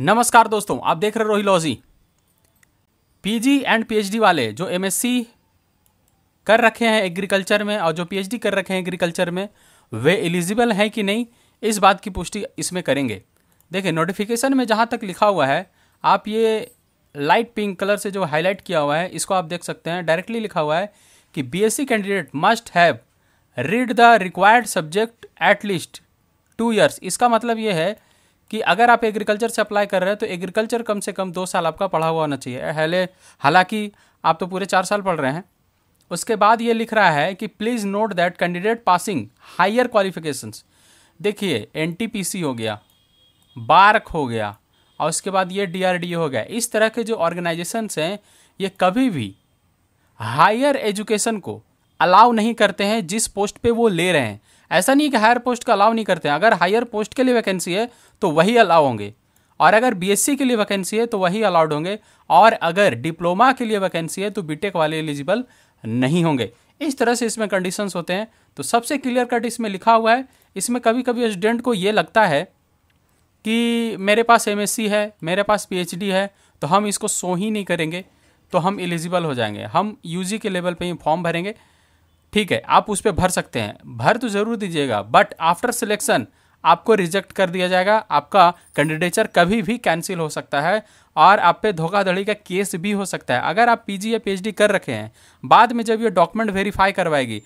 नमस्कार दोस्तों आप देख रहे रोहिलॉजी पीजी एंड पीएचडी वाले जो एमएससी कर रखे हैं एग्रीकल्चर में और जो पीएचडी कर रखे हैं एग्रीकल्चर में वे एलिजिबल हैं कि नहीं इस बात की पुष्टि इसमें करेंगे देखिए नोटिफिकेशन में जहाँ तक लिखा हुआ है आप ये लाइट पिंक कलर से जो हाईलाइट किया हुआ है इसको आप देख सकते हैं डायरेक्टली लिखा हुआ है कि BSc candidate must have read the required subject at least two years इसका मतलब ये है कि अगर आप एग्रीकल्चर से अप्लाई कर रहे हैं तो एग्रीकल्चर कम से कम दो साल आपका पढ़ा हुआ होना चाहिए हले हालांकि आप तो पूरे चार साल पढ़ रहे हैं उसके बाद ये लिख रहा है कि please note that candidate passing higher qualifications देखिए एन हो गया बार्क हो गया और उसके बाद ये डी हो गया इस तरह के जो ऑर्गेनाइजेशंस हैं ये कभी भी हायर एजुकेशन को अलाउ नहीं करते हैं जिस पोस्ट पे वो ले रहे हैं ऐसा नहीं कि हायर पोस्ट का अलाउ नहीं करते हैं अगर हायर पोस्ट के लिए वैकेंसी है तो वही अलाउ होंगे और अगर बीएससी के लिए वैकेंसी है तो वही अलाउड होंगे और अगर डिप्लोमा के लिए वैकेंसी है तो बीटेक वाले एलिजिबल नहीं होंगे इस तरह से इसमें कंडीशंस होते हैं तो सबसे क्लियर कट इसमें लिखा हुआ है इसमें कभी कभी स्टूडेंट को ये लगता है कि मेरे पास एम है मेरे पास पी है तो हम इसको सो ही नहीं करेंगे तो हम एलिजिबल हो जाएंगे हम यूजी के लेवल पे ही फॉर्म भरेंगे ठीक है आप उस पर भर सकते हैं भर तो ज़रूर दीजिएगा बट आफ्टर सिलेक्शन आपको रिजेक्ट कर दिया जाएगा आपका कैंडिडेचर कभी भी कैंसिल हो सकता है और आप पे धोखाधड़ी का केस भी हो सकता है अगर आप पीजी या पीएचडी कर रखे हैं बाद में जब ये डॉक्यूमेंट वेरीफाई करवाएगी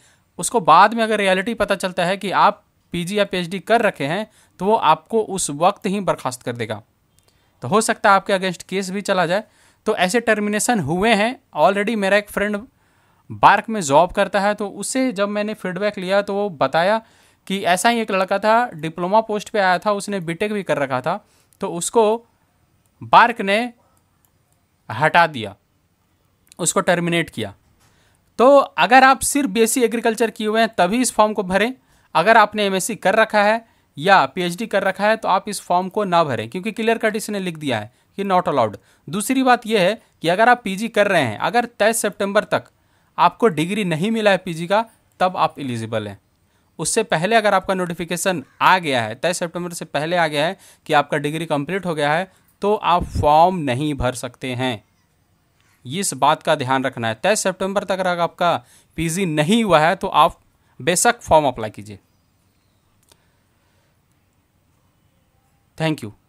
उसको बाद में अगर रियलिटी पता चलता है कि आप पीजी या पीएचडी कर रखे हैं तो वो आपको उस वक्त ही बर्खास्त कर देगा तो हो सकता है आपके अगेंस्ट केस भी चला जाए तो ऐसे टर्मिनेशन हुए हैं ऑलरेडी मेरा एक फ्रेंड बार्क में जॉब करता है तो उससे जब मैंने फीडबैक लिया तो वो बताया कि ऐसा ही एक लड़का था डिप्लोमा पोस्ट पे आया था उसने बीटेक भी कर रखा था तो उसको बार्क ने हटा दिया उसको टर्मिनेट किया तो अगर आप सिर्फ बीएससी एग्रीकल्चर e किए हुए हैं तभी इस फॉर्म को भरें अगर आपने एमएससी e कर रखा है या पी कर रखा है तो आप इस फॉर्म को ना भरें क्योंकि क्लियर कट इसने लिख दिया है कि नॉट अलाउड दूसरी बात यह है कि अगर आप पीजी कर रहे हैं अगर तेईस सितंबर तक आपको डिग्री नहीं मिला है पीजी का तब आप एलिजिबल हैं उससे पहले अगर आपका नोटिफिकेशन आ गया है तेईस सितंबर से पहले आ गया है कि आपका डिग्री कंप्लीट हो गया है तो आप फॉर्म नहीं भर सकते हैं इस बात का ध्यान रखना है तेईस सितंबर तक अगर आपका पीजी नहीं हुआ है तो आप बेशक फॉर्म अप्लाई कीजिए थैंक यू